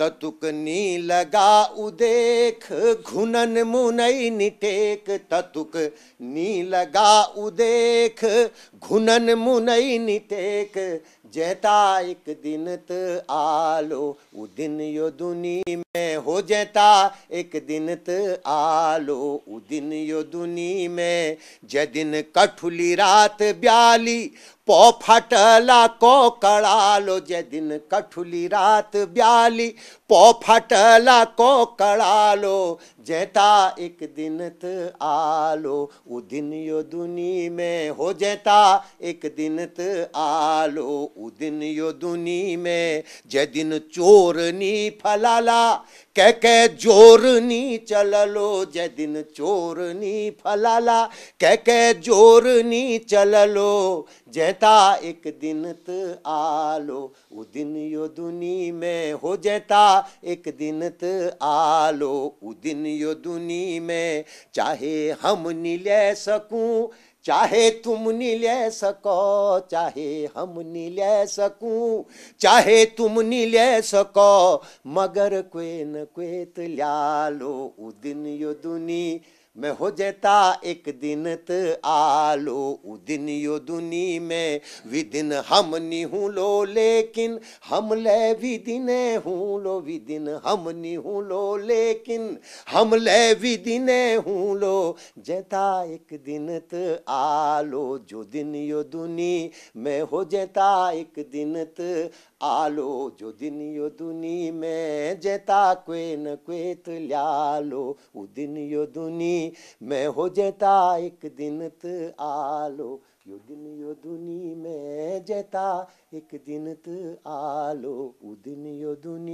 ततुक नी लगा उदेख घुनन मुनई निटेक ततुक नी लगा उदेख घुनन मुनई निटेक जैता एक दिन त आलो उ दिन यो दुनी में हो जैता एक दिन त आलो उ दिन यो दुनी में जय दिन कठुली रात ब्याली पौ फटला को कड़ालो जे दिन कठुली रात ब्याली पौ फटला को कड़ालो जेता एक दिन त आलो उ दिन यो दुनी में हो जेता एक दिन त आलो उ दिन यो दुनी में जे दिन चोर नी फलाला कह के जोरनी चललो जय दिन चोरनी फलाला कह के जोरनी चललो जैता एक दिन त आलो उ दिन यो दुनी में हो जैता एक दिन त आलो उ दिन यो दुनी में चाहे हम नी ले सकूं चाहे तुम नी ले सको चाहे हम नी ले सकूं चाहे तुम नी ले सको मगर कोई तो ल्यालो उदिन यो दुनी मैं हो जाता एक दिन त आलो उदिन यो दुनी में विदिन हम नी हूँ लो लेकिन हम ले भी दिन हूँ लो विदिन हम नी हूँ लो लेकिन हम ले भी दिन हूँ लो जेता एक दिन त आलो जो दिन यो दुनी मैं हो जाता एक दिन त आलो जो दिन यो दुनी में जेता कोई न कोई त लो उदिन यो दुनी मैं हो जाता एक दिन त आलो यो दिन यो दुनी मैं जेता एक दिन त आलो उ दिन यो दुनी